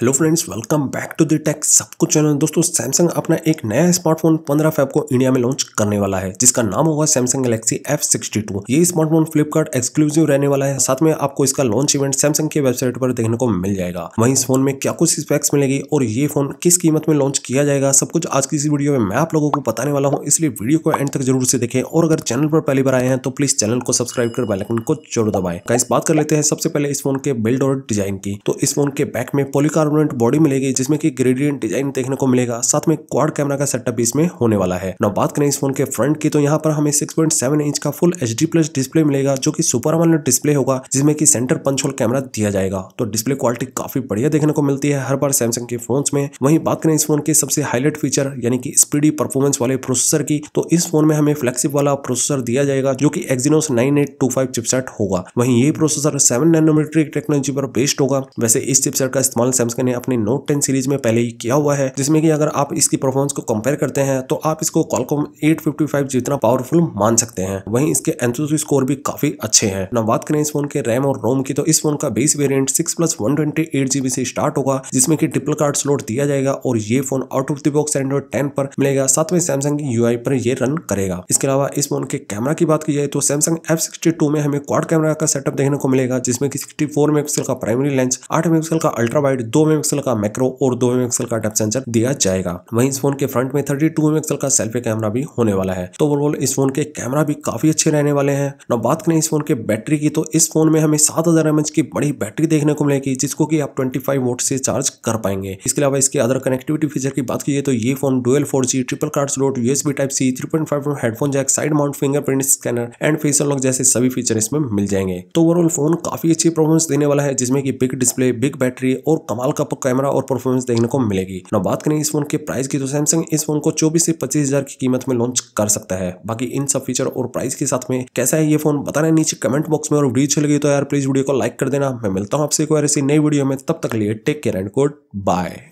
hello friends welcome back to the tech सब कुछ channel दोस्तों सैमसंग अपना एक नया स्मार्टफोन 15 फेब को इंडिया में लॉन्च करने वाला है जिसका नाम होगा सैमसंग गैलेक्सी F62 ये स्मार्टफोन फ्लिपकार्ट एक्सक्लूसिव रहने वाला है साथ में आपको इसका लॉन्च इवेंट सैमसंग की वेबसाइट पर देखने को मिल जाएगा वहीं इस फोन में क्या कुछ स्पेक्स मिलेगी और ये फोन किस कीमत में लॉन्च किया जाएगा सब कुछ आज की इस वीडियो में मैं आप लोगों को बताने वाला हूँ इसलिए वीडियो को एंड तक जरूर से देखें और अगर चैनल पर पहली बार आए हैं तो प्लीज चैनल को सब्सक्राइब कर बैलकन को जरूर दबाएं इस बात कर लेते हैं सबसे पहले इस फोन के बिल्ड और डिजाइन की तो इस फोन के बैक में पोलिकार परमानेंट बॉडी मिलेगी जिसमें की ग्रेडियंट डिजाइन देखने को मिलेगा साथ में क्वार कैमरा का सेटअप भी इसमें होने वाला है ना बात करें इस फोन के फ्रंट की तो यहाँ पर हमें सिक्स इंच का फुल एच प्लस डिस्प्ले मिलेगा जो की सुपर अमानेट डिस्प्ले होगा जिसमें की सेंटर पंच होल कैमरा दिया जाएगा तो डिस्प्ले क्वालिटी काफी बढ़िया देखने को मिलती है हर बार सैमसंग के फोन में वहीं बात करें इस फोन के सबसे हाईलाइट फीचर यानी कि स्पीडी परफॉर्मेंस वाले प्रोसेसर की तो इस फोन में हमें फ्लेक्सिबल वाला प्रोसेसर दिया जाएगा जो कि एक्जीनोस 9825 चिपसेट होगा वहीं ये प्रोसेसर 7 नैनोमीटर टेक्नोलॉजी पर बेस्ड होगा वैसे इस चिपसेट का इस्तेमाल सैमसंग ने अपने नोट टेन सीरीज में पहले ही किया हुआ है जिसमें कि अगर आप इसकी परफॉर्मेंस को कंपेयर करते हैं तो आप इसको कॉलकॉम 855 जितना पावरफुल मान सकते हैं वहीं इसके एनसूसी स्कोर भी काफी अच्छे हैं ना बात करें इस फोन के रैम और रोम की तो इस फोन का बेस वेरियंट सिक्स प्लस से स्टार्ट होगा जिसमें की ट्रिपल कार्ड स्लोट दिया जाएगा और ये phone out of the box Android ten पर मिलेगा साथ में सैमसंग यू पर यह रन करेगा इसके अलावा इस फोन के कैमरा की बात की जाए तो सैमसंग एफ में हमें क्वाड कैमरा का सेटअप देखने को मिलेगा जिसमें की सिक्सटी फोर मेगापिक्सल का प्राइमरी लेंस आठ मेगापिक्सल का अल्ट्रा वाइड दो दो मेगा का मैक्रो और दो मेगा का डेप सेंसर दिया जाएगा वहीं इस फोन के फ्रंट में थर्टी टू का सेल्फी कैमरा भी होने वाला है तो ओवरऑल इस फोन के कैमरा भी काफी अच्छे रहने वाले हैं ना बात करें इस फोन के बैटरी की तो इस फोन में हमें सात हजार की बड़ी बैटरी देखने को मिलेगी जिसको की आप ट्वेंटी फाइव वोट से चार्ज कर पाएंगे इसके अलावा इसके अदर कनेक्टिविटी फीचर की बात की तो ये phone dual four triple card slot USB type C three headphone jack side mount fingerprint scanner and face lock जैसे सभी फीचर इसमें मिल जाएंगे तो ओवरऑल फोन काफी अच्छी परफॉर्मेंस देने वाला है जिसमें कि बिग डिस्प्ले बिग बैटरी और कमाल साल का कैमरा और परफॉर्मेंस देखने को मिलेगी ना बात करें इस फोन के प्राइस की तो सैमसंग इस फोन को चौबीस से पच्चीस हजार की कीमत में लॉन्च कर सकता है बाकी इन सब फीचर और प्राइस के साथ में कैसा है ये फोन बताना नीचे कमेंट बॉक्स में और वीडियो चल गई तो यार प्लीज वीडियो को लाइक कर देना मैं मिलता हूँ आपसे एक बार ऐसी नई वीडियो में तब तक लिए take care and good bye